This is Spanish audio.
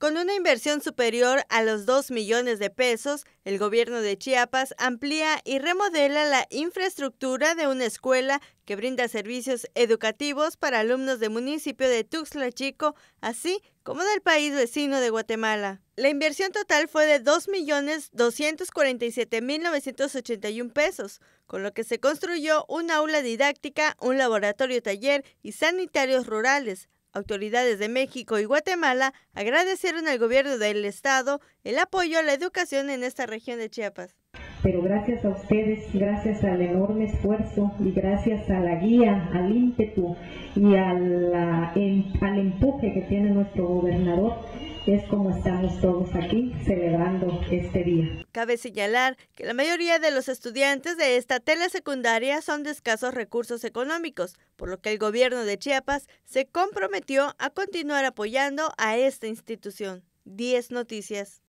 Con una inversión superior a los 2 millones de pesos, el gobierno de Chiapas amplía y remodela la infraestructura de una escuela que brinda servicios educativos para alumnos del municipio de Tuxtla Chico, así como del país vecino de Guatemala. La inversión total fue de 2.247.981 pesos, con lo que se construyó un aula didáctica, un laboratorio taller y sanitarios rurales, Autoridades de México y Guatemala agradecieron al gobierno del estado el apoyo a la educación en esta región de Chiapas. Pero gracias a ustedes, gracias al enorme esfuerzo y gracias a la guía, al ímpetu y al, al empuje que tiene nuestro gobernador, es como estamos todos aquí celebrando este día. Cabe señalar que la mayoría de los estudiantes de esta telesecundaria son de escasos recursos económicos, por lo que el gobierno de Chiapas se comprometió a continuar apoyando a esta institución. 10 noticias.